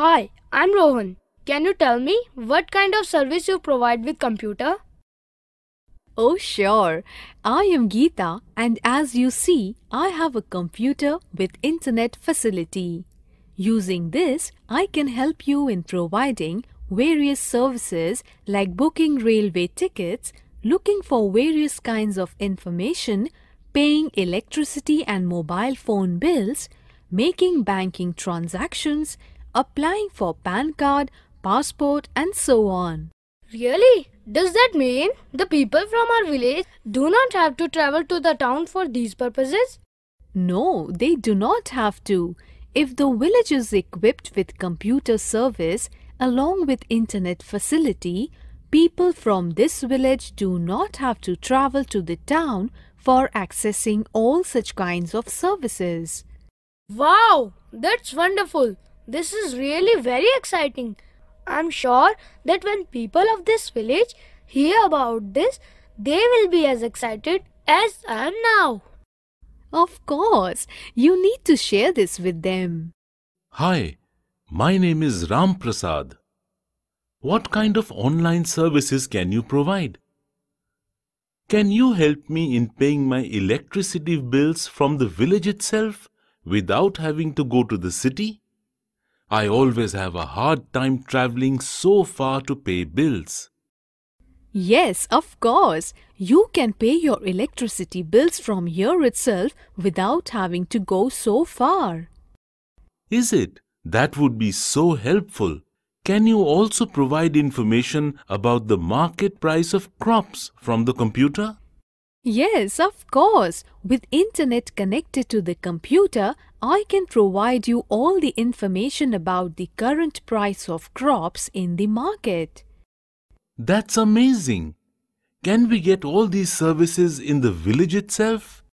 Hi, I'm Rohan. Can you tell me what kind of service you provide with computer? Oh, sure. I am Geeta, and as you see, I have a computer with internet facility. Using this, I can help you in providing various services like booking railway tickets, looking for various kinds of information, paying electricity and mobile phone bills, making banking transactions, applying for PAN card, passport and so on. Really? Does that mean the people from our village do not have to travel to the town for these purposes? No, they do not have to. If the village is equipped with computer service along with internet facility, people from this village do not have to travel to the town for accessing all such kinds of services. Wow, that's wonderful. This is really very exciting. I'm sure that when people of this village hear about this, they will be as excited as I am now. Of course, you need to share this with them. Hi, my name is Ram Prasad. What kind of online services can you provide? Can you help me in paying my electricity bills from the village itself without having to go to the city? I always have a hard time traveling so far to pay bills. Yes, of course. You can pay your electricity bills from here itself without having to go so far. Is it? That would be so helpful. Can you also provide information about the market price of crops from the computer? Yes, of course. With internet connected to the computer, I can provide you all the information about the current price of crops in the market. That's amazing. Can we get all these services in the village itself?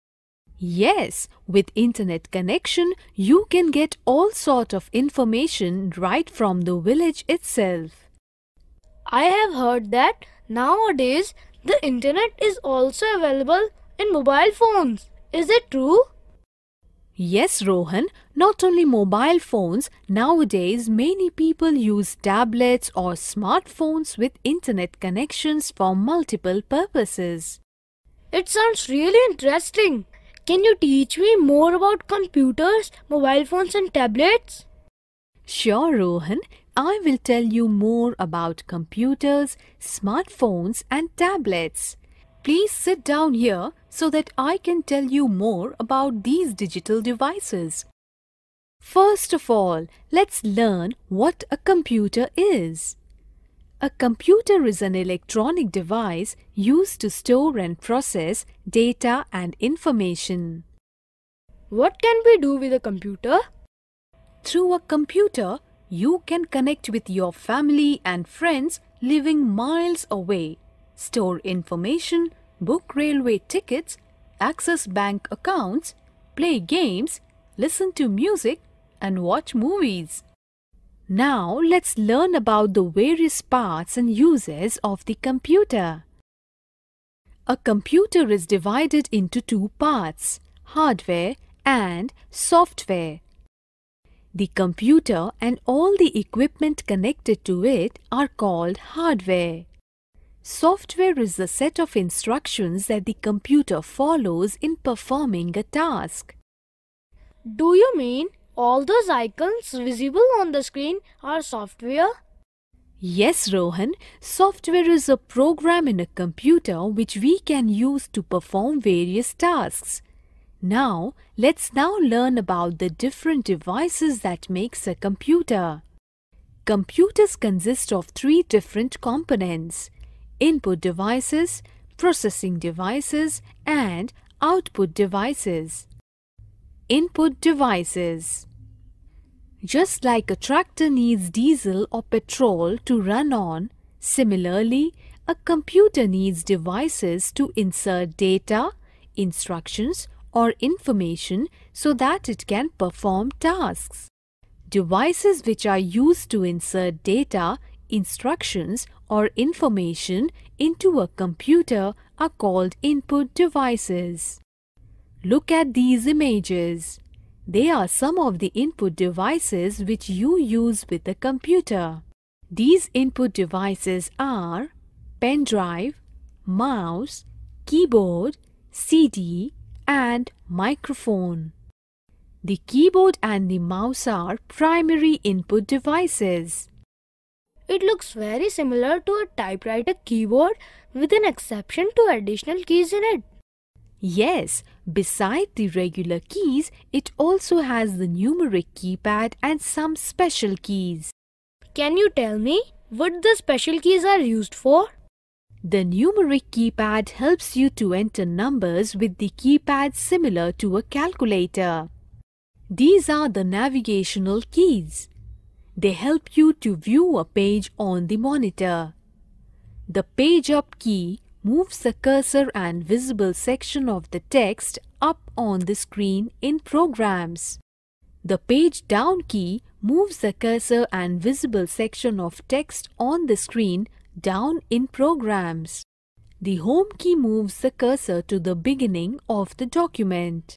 Yes, with internet connection, you can get all sort of information right from the village itself. I have heard that nowadays the internet is also available in mobile phones. Is it true? Yes, Rohan, not only mobile phones, nowadays many people use tablets or smartphones with internet connections for multiple purposes. It sounds really interesting. Can you teach me more about computers, mobile phones, and tablets? Sure, Rohan. I will tell you more about computers, smartphones, and tablets. Please sit down here so that I can tell you more about these digital devices. First of all, let's learn what a computer is. A computer is an electronic device used to store and process data and information. What can we do with a computer? Through a computer, you can connect with your family and friends living miles away store information, book railway tickets, access bank accounts, play games, listen to music, and watch movies. Now let's learn about the various parts and uses of the computer. A computer is divided into two parts, hardware and software. The computer and all the equipment connected to it are called hardware. Software is a set of instructions that the computer follows in performing a task. Do you mean all those icons visible on the screen are software? Yes, Rohan. Software is a program in a computer which we can use to perform various tasks. Now, let's now learn about the different devices that makes a computer. Computers consist of three different components input devices, processing devices and output devices. Input devices Just like a tractor needs diesel or petrol to run on, similarly, a computer needs devices to insert data, instructions or information so that it can perform tasks. Devices which are used to insert data, Instructions or information into a computer are called input devices. Look at these images. They are some of the input devices which you use with a computer. These input devices are pen drive, mouse, keyboard, CD and microphone. The keyboard and the mouse are primary input devices. It looks very similar to a typewriter keyboard with an exception to additional keys in it. Yes, beside the regular keys, it also has the numeric keypad and some special keys. Can you tell me what the special keys are used for? The numeric keypad helps you to enter numbers with the keypad similar to a calculator. These are the navigational keys. They help you to view a page on the monitor. The Page Up key moves the cursor and visible section of the text up on the screen in programs. The Page Down key moves the cursor and visible section of text on the screen down in programs. The Home key moves the cursor to the beginning of the document.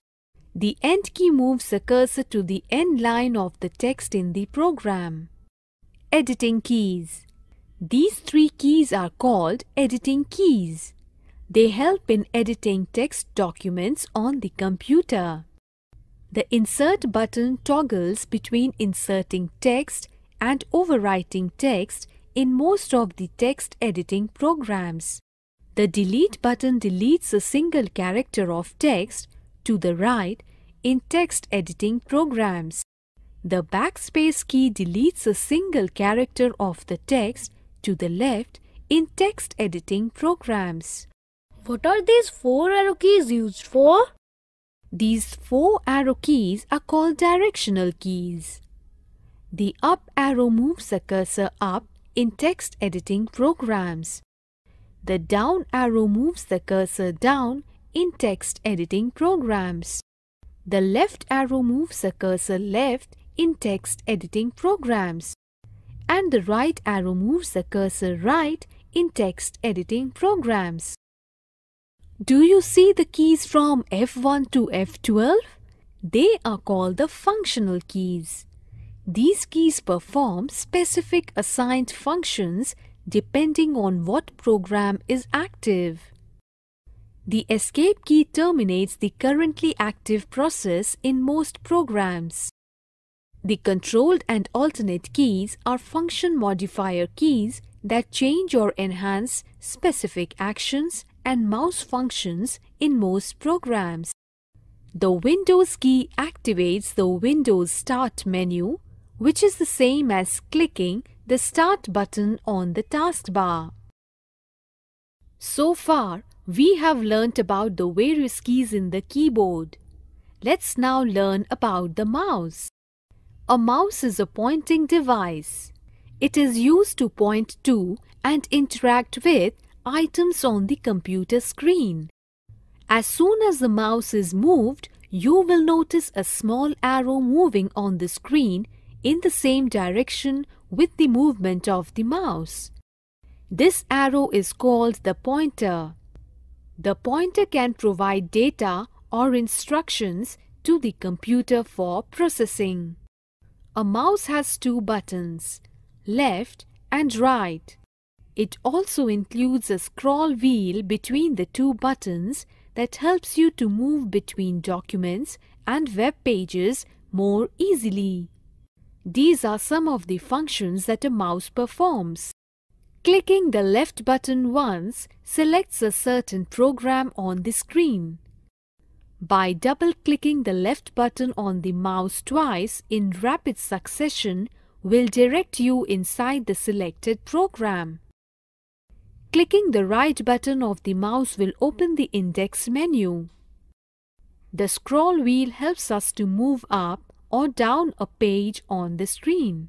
The end key moves the cursor to the end line of the text in the program. Editing keys. These three keys are called editing keys. They help in editing text documents on the computer. The insert button toggles between inserting text and overwriting text in most of the text editing programs. The delete button deletes a single character of text to the right in text editing programs. The backspace key deletes a single character of the text to the left in text editing programs. What are these four arrow keys used for? These four arrow keys are called directional keys. The up arrow moves the cursor up in text editing programs. The down arrow moves the cursor down in text editing programs. The left arrow moves the cursor left in text editing programs and the right arrow moves the cursor right in text editing programs. Do you see the keys from F1 to F12? They are called the functional keys. These keys perform specific assigned functions depending on what program is active. The escape key terminates the currently active process in most programs. The controlled and alternate keys are function modifier keys that change or enhance specific actions and mouse functions in most programs. The Windows key activates the Windows Start menu, which is the same as clicking the Start button on the taskbar. So far, we have learnt about the various keys in the keyboard. Let's now learn about the mouse. A mouse is a pointing device. It is used to point to and interact with items on the computer screen. As soon as the mouse is moved, you will notice a small arrow moving on the screen in the same direction with the movement of the mouse. This arrow is called the pointer. The pointer can provide data or instructions to the computer for processing. A mouse has two buttons, left and right. It also includes a scroll wheel between the two buttons that helps you to move between documents and web pages more easily. These are some of the functions that a mouse performs. Clicking the left button once selects a certain program on the screen. By double-clicking the left button on the mouse twice in rapid succession will direct you inside the selected program. Clicking the right button of the mouse will open the index menu. The scroll wheel helps us to move up or down a page on the screen.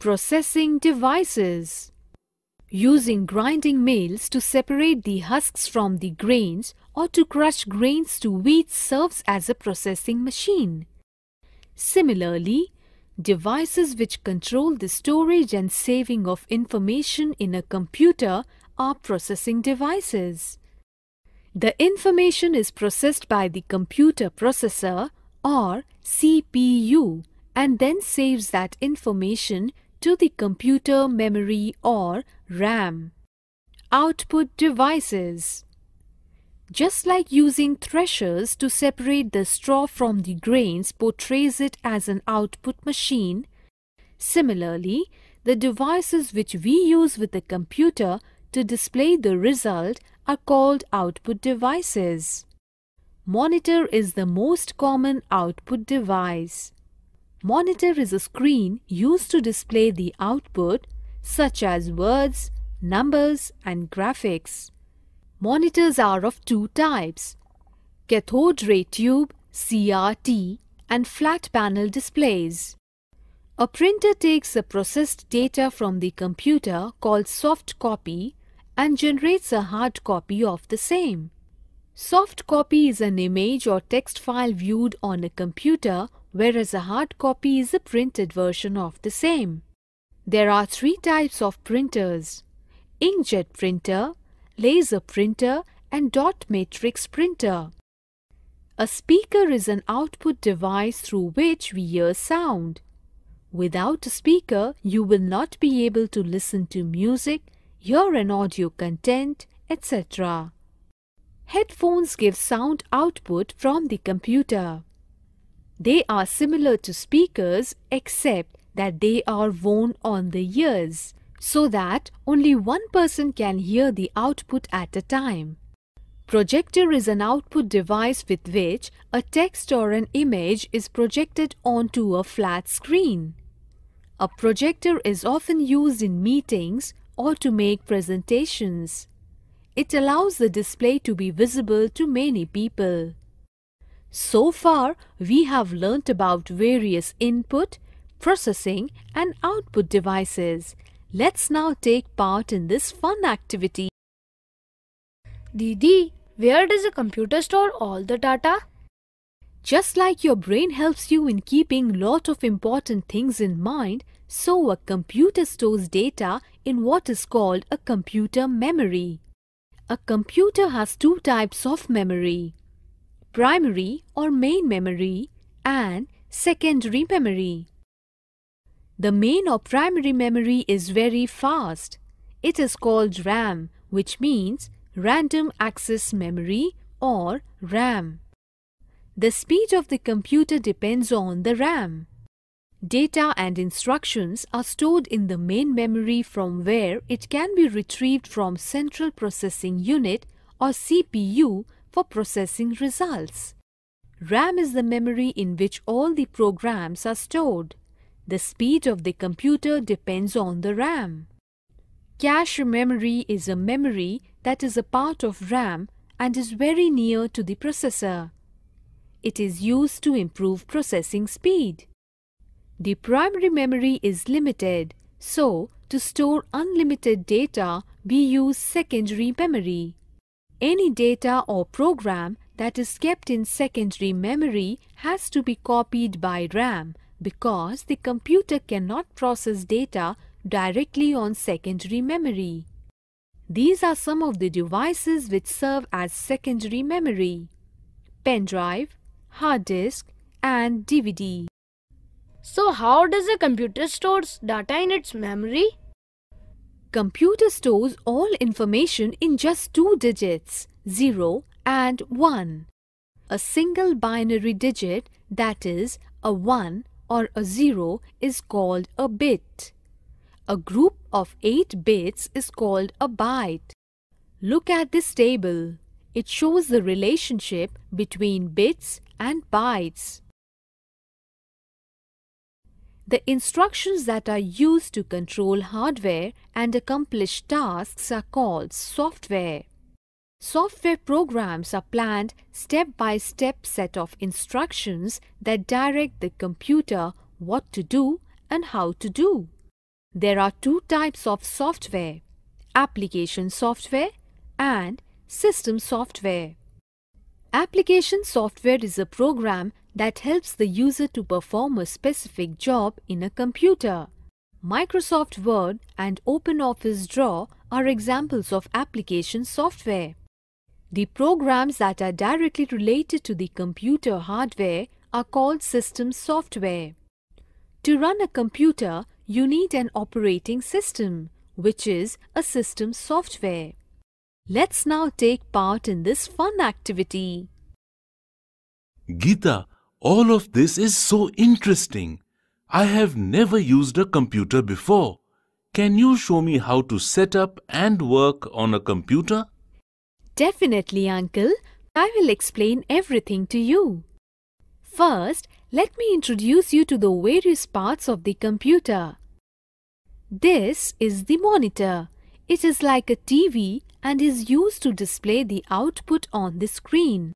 Processing devices using grinding mills to separate the husks from the grains or to crush grains to wheat serves as a processing machine. Similarly, devices which control the storage and saving of information in a computer are processing devices. The information is processed by the computer processor or CPU and then saves that information to the computer memory or RAM, output devices. Just like using threshers to separate the straw from the grains portrays it as an output machine, similarly, the devices which we use with the computer to display the result are called output devices. Monitor is the most common output device. Monitor is a screen used to display the output such as words, numbers and graphics. Monitors are of two types, cathode ray tube CRT and flat panel displays. A printer takes the processed data from the computer called soft copy and generates a hard copy of the same. Soft copy is an image or text file viewed on a computer whereas a hard copy is a printed version of the same. There are three types of printers inkjet printer, laser printer, and dot matrix printer. A speaker is an output device through which we hear sound. Without a speaker, you will not be able to listen to music, hear an audio content, etc. Headphones give sound output from the computer. They are similar to speakers except that they are worn on the ears so that only one person can hear the output at a time. Projector is an output device with which a text or an image is projected onto a flat screen. A projector is often used in meetings or to make presentations. It allows the display to be visible to many people. So far, we have learnt about various input, processing and output devices. Let's now take part in this fun activity. Didi, where does a computer store all the data? Just like your brain helps you in keeping lot of important things in mind, so a computer stores data in what is called a computer memory. A computer has two types of memory, primary or main memory and secondary memory. The main or primary memory is very fast. It is called RAM, which means random access memory or RAM. The speed of the computer depends on the RAM. Data and instructions are stored in the main memory from where it can be retrieved from Central Processing Unit or CPU for processing results. RAM is the memory in which all the programs are stored. The speed of the computer depends on the RAM. Cache memory is a memory that is a part of RAM and is very near to the processor. It is used to improve processing speed. The primary memory is limited, so to store unlimited data, we use secondary memory. Any data or program that is kept in secondary memory has to be copied by RAM because the computer cannot process data directly on secondary memory. These are some of the devices which serve as secondary memory. Pen drive, hard disk and DVD. So how does a computer stores data in its memory? Computer stores all information in just two digits, 0 and 1. A single binary digit, that is, a 1 or a zero is called a bit. A group of eight bits is called a byte. Look at this table. It shows the relationship between bits and bytes. The instructions that are used to control hardware and accomplish tasks are called software. Software programs are planned step-by-step set of instructions that direct the computer what to do and how to do. There are two types of software, application software and system software. Application software is a program that helps the user to perform a specific job in a computer. Microsoft Word and OpenOffice Draw are examples of application software. The programs that are directly related to the computer hardware are called system software. To run a computer, you need an operating system, which is a system software. Let's now take part in this fun activity. Gita, all of this is so interesting. I have never used a computer before. Can you show me how to set up and work on a computer? Definitely, uncle. I will explain everything to you. First, let me introduce you to the various parts of the computer. This is the monitor. It is like a TV and is used to display the output on the screen.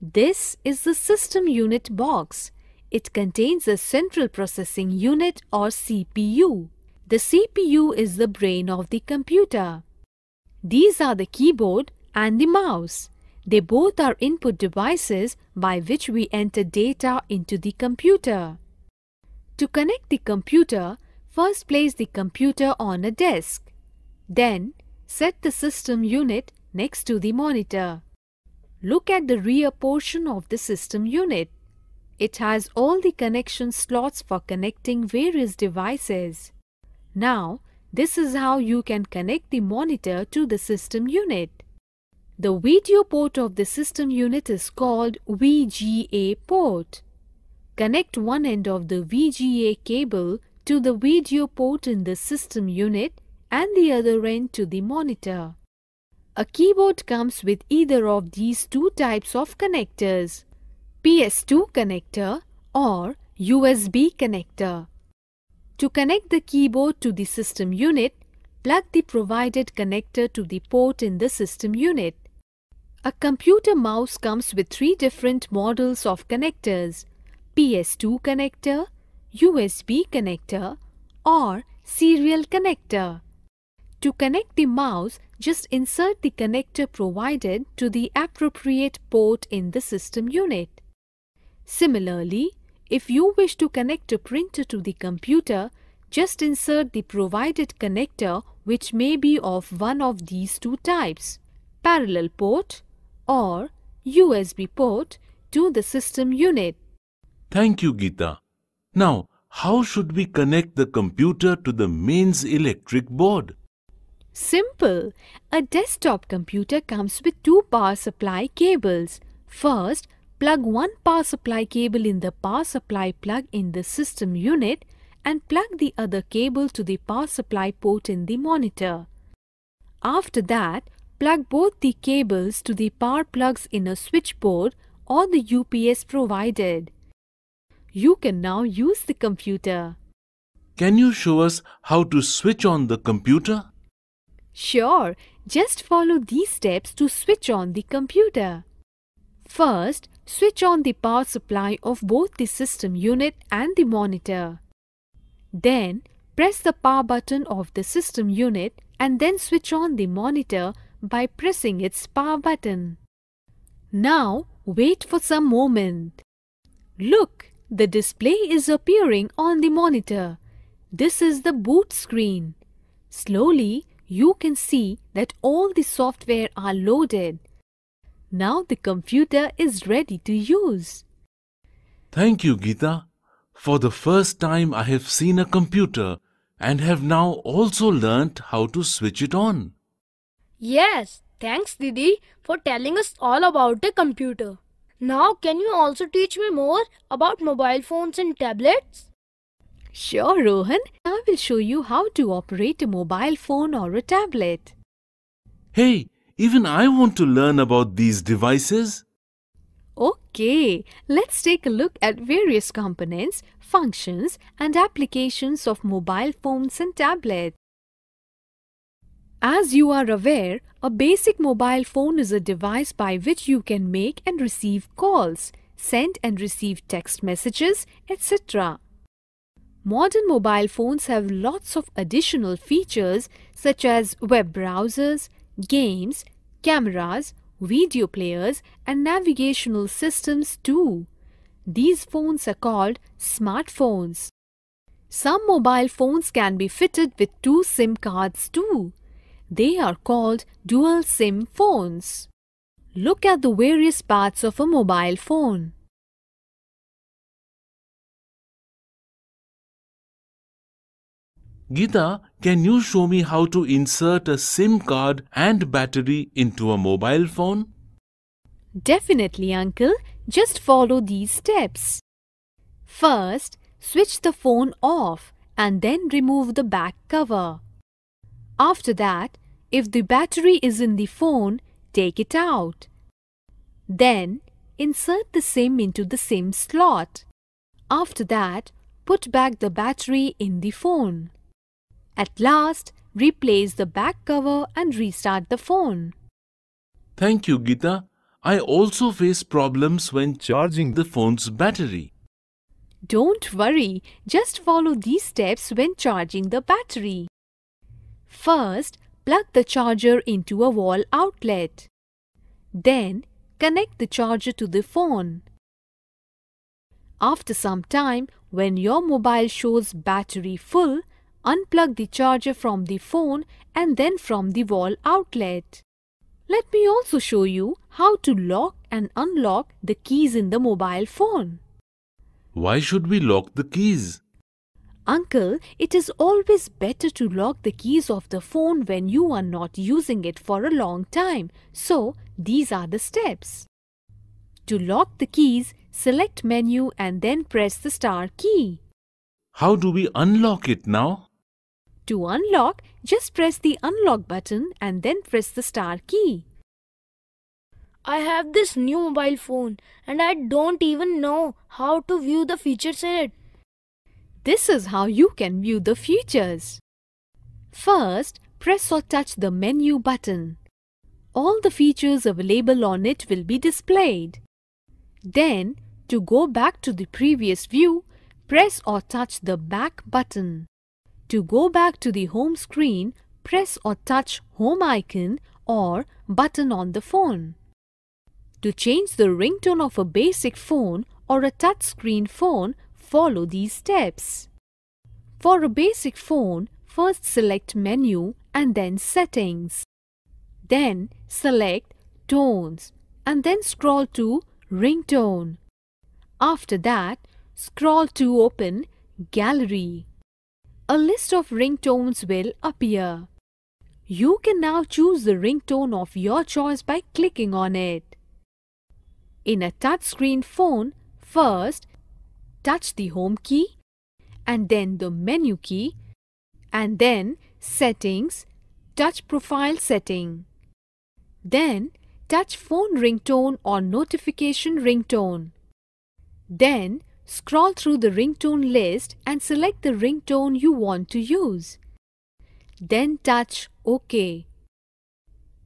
This is the system unit box. It contains a central processing unit or CPU. The CPU is the brain of the computer. These are the keyboard, and the mouse. They both are input devices by which we enter data into the computer. To connect the computer, first place the computer on a desk. Then, set the system unit next to the monitor. Look at the rear portion of the system unit. It has all the connection slots for connecting various devices. Now, this is how you can connect the monitor to the system unit. The video port of the system unit is called VGA port. Connect one end of the VGA cable to the video port in the system unit and the other end to the monitor. A keyboard comes with either of these two types of connectors, PS2 connector or USB connector. To connect the keyboard to the system unit, plug the provided connector to the port in the system unit. A computer mouse comes with three different models of connectors PS2 connector, USB connector, or serial connector. To connect the mouse, just insert the connector provided to the appropriate port in the system unit. Similarly, if you wish to connect a printer to the computer, just insert the provided connector which may be of one of these two types, parallel port or USB port to the system unit. Thank you, Gita. Now, how should we connect the computer to the mains electric board? Simple. A desktop computer comes with two power supply cables. First, plug one power supply cable in the power supply plug in the system unit and plug the other cable to the power supply port in the monitor. After that, plug both the cables to the power plugs in a switchboard or the UPS provided. You can now use the computer. Can you show us how to switch on the computer? Sure, just follow these steps to switch on the computer. First, switch on the power supply of both the system unit and the monitor. Then, press the power button of the system unit and then switch on the monitor by pressing its power button. Now wait for some moment. Look, the display is appearing on the monitor. This is the boot screen. Slowly, you can see that all the software are loaded. Now the computer is ready to use. Thank you, Gita. For the first time I have seen a computer and have now also learnt how to switch it on. Yes, thanks Didi for telling us all about the computer. Now can you also teach me more about mobile phones and tablets? Sure Rohan, I will show you how to operate a mobile phone or a tablet. Hey, even I want to learn about these devices. Okay, let's take a look at various components, functions and applications of mobile phones and tablets. As you are aware, a basic mobile phone is a device by which you can make and receive calls, send and receive text messages, etc. Modern mobile phones have lots of additional features such as web browsers, games, cameras, video players and navigational systems too. These phones are called smartphones. Some mobile phones can be fitted with two SIM cards too. They are called dual SIM phones. Look at the various parts of a mobile phone. Gita, can you show me how to insert a SIM card and battery into a mobile phone? Definitely, uncle. Just follow these steps. First, switch the phone off and then remove the back cover. After that, if the battery is in the phone, take it out. Then, insert the SIM into the SIM slot. After that, put back the battery in the phone. At last, replace the back cover and restart the phone. Thank you, Gita. I also face problems when charging the phone's battery. Don't worry, just follow these steps when charging the battery. First, plug the charger into a wall outlet. Then, connect the charger to the phone. After some time, when your mobile shows battery full, unplug the charger from the phone and then from the wall outlet. Let me also show you how to lock and unlock the keys in the mobile phone. Why should we lock the keys? Uncle, it is always better to lock the keys of the phone when you are not using it for a long time. So, these are the steps. To lock the keys, select menu and then press the star key. How do we unlock it now? To unlock, just press the unlock button and then press the star key. I have this new mobile phone and I don't even know how to view the features in it. This is how you can view the features. First, press or touch the menu button. All the features available on it will be displayed. Then, to go back to the previous view, press or touch the back button. To go back to the home screen, press or touch home icon or button on the phone. To change the ringtone of a basic phone or a touchscreen phone, follow these steps. For a basic phone, first select Menu and then Settings. Then select Tones and then scroll to Ringtone. After that, scroll to open Gallery. A list of ringtones will appear. You can now choose the ringtone of your choice by clicking on it. In a touchscreen phone, first touch the home key and then the menu key and then settings, touch profile setting. Then touch phone ringtone or notification ringtone. Then scroll through the ringtone list and select the ringtone you want to use. Then touch OK.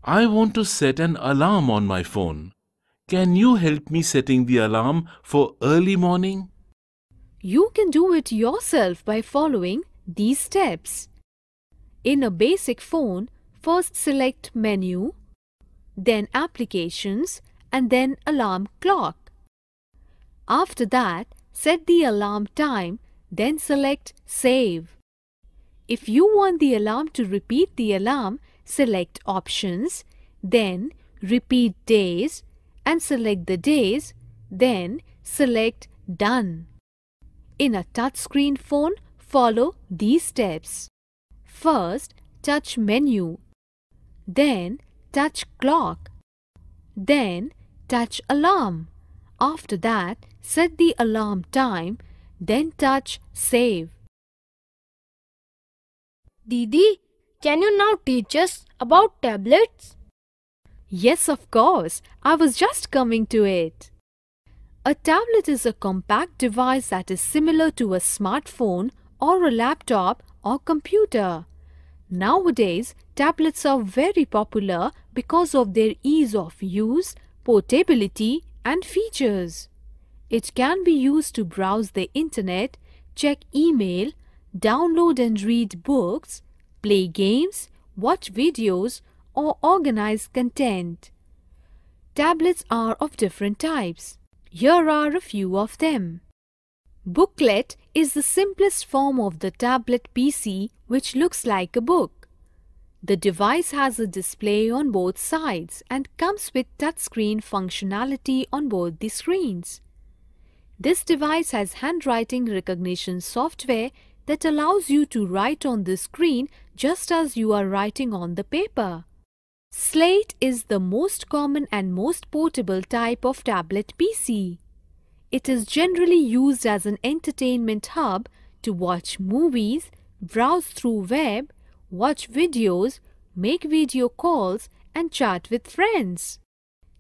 I want to set an alarm on my phone. Can you help me setting the alarm for early morning? You can do it yourself by following these steps. In a basic phone, first select Menu, then Applications and then Alarm Clock. After that, set the alarm time, then select Save. If you want the alarm to repeat the alarm, select Options, then repeat Days and select the days, then select Done. In a touchscreen phone, follow these steps. First, touch menu. Then, touch clock. Then, touch alarm. After that, set the alarm time. Then touch save. Didi, can you now teach us about tablets? Yes, of course. I was just coming to it. A tablet is a compact device that is similar to a smartphone or a laptop or computer. Nowadays, tablets are very popular because of their ease of use, portability and features. It can be used to browse the internet, check email, download and read books, play games, watch videos or organize content. Tablets are of different types. Here are a few of them. Booklet is the simplest form of the tablet PC which looks like a book. The device has a display on both sides and comes with touchscreen functionality on both the screens. This device has handwriting recognition software that allows you to write on the screen just as you are writing on the paper. Slate is the most common and most portable type of tablet PC. It is generally used as an entertainment hub to watch movies, browse through web, watch videos, make video calls and chat with friends.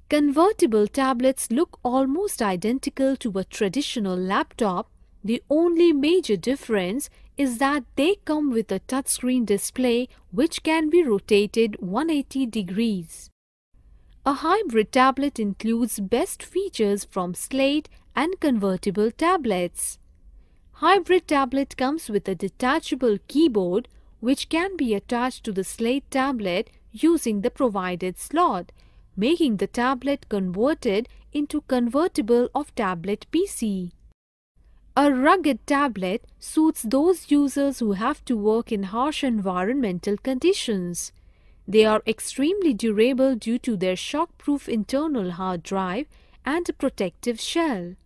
Convertible tablets look almost identical to a traditional laptop the only major difference is that they come with a touchscreen display which can be rotated 180 degrees. A hybrid tablet includes best features from slate and convertible tablets. Hybrid tablet comes with a detachable keyboard which can be attached to the slate tablet using the provided slot, making the tablet converted into convertible of tablet PC. A rugged tablet suits those users who have to work in harsh environmental conditions. They are extremely durable due to their shockproof internal hard drive and protective shell.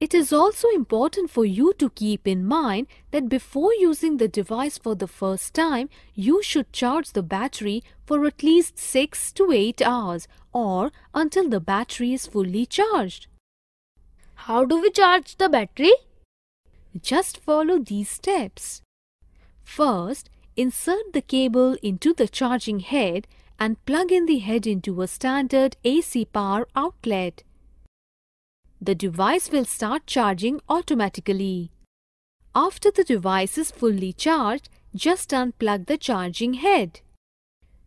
It is also important for you to keep in mind that before using the device for the first time, you should charge the battery for at least 6 to 8 hours or until the battery is fully charged. How do we charge the battery? Just follow these steps. First, insert the cable into the charging head and plug in the head into a standard AC power outlet. The device will start charging automatically. After the device is fully charged, just unplug the charging head.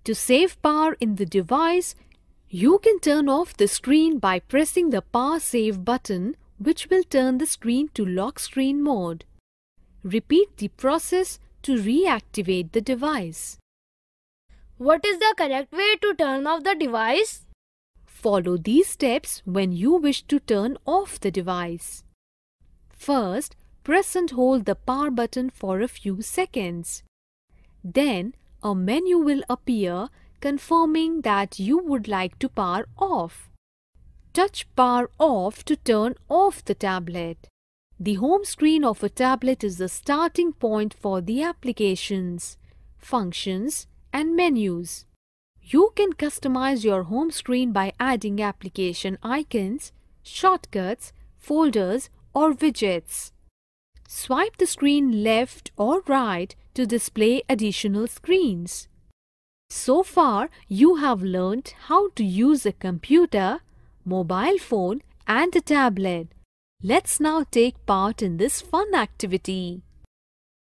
To save power in the device, you can turn off the screen by pressing the Power Save button which will turn the screen to lock screen mode. Repeat the process to reactivate the device. What is the correct way to turn off the device? Follow these steps when you wish to turn off the device. First, press and hold the power button for a few seconds. Then, a menu will appear confirming that you would like to power off touch power off to turn off the tablet. The home screen of a tablet is the starting point for the applications, functions and menus. You can customize your home screen by adding application icons, shortcuts, folders or widgets. Swipe the screen left or right to display additional screens. So far, you have learned how to use a computer, mobile phone and a tablet. Let's now take part in this fun activity.